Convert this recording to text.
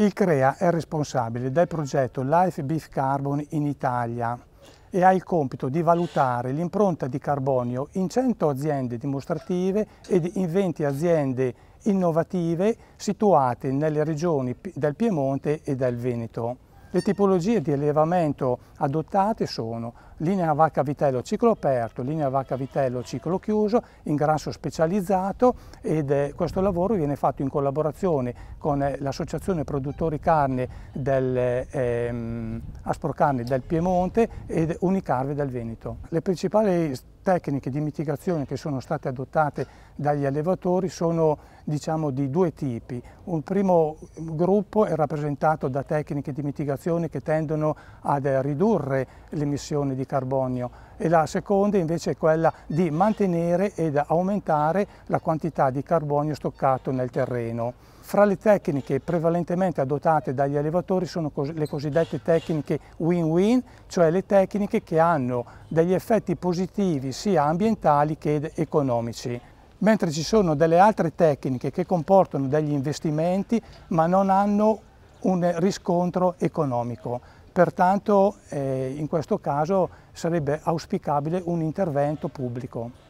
Il CREA è responsabile del progetto Life Beef Carbon in Italia e ha il compito di valutare l'impronta di carbonio in 100 aziende dimostrative ed in 20 aziende innovative situate nelle regioni del Piemonte e del Veneto. Le tipologie di allevamento adottate sono linea vacca-vitello ciclo aperto, linea vacca-vitello ciclo chiuso, ingrasso specializzato ed eh, questo lavoro viene fatto in collaborazione con eh, l'Associazione Produttori Carni del, ehm, Asprocarni del Piemonte ed Unicarve del Veneto. Le principali tecniche di mitigazione che sono state adottate dagli allevatori sono diciamo, di due tipi. Un primo gruppo è rappresentato da tecniche di mitigazione che tendono a ridurre l'emissione di carbonio e la seconda invece è quella di mantenere ed aumentare la quantità di carbonio stoccato nel terreno. Fra le tecniche prevalentemente adottate dagli allevatori sono le cosiddette tecniche win-win, cioè le tecniche che hanno degli effetti positivi sia ambientali che economici mentre ci sono delle altre tecniche che comportano degli investimenti ma non hanno un riscontro economico. Pertanto eh, in questo caso sarebbe auspicabile un intervento pubblico.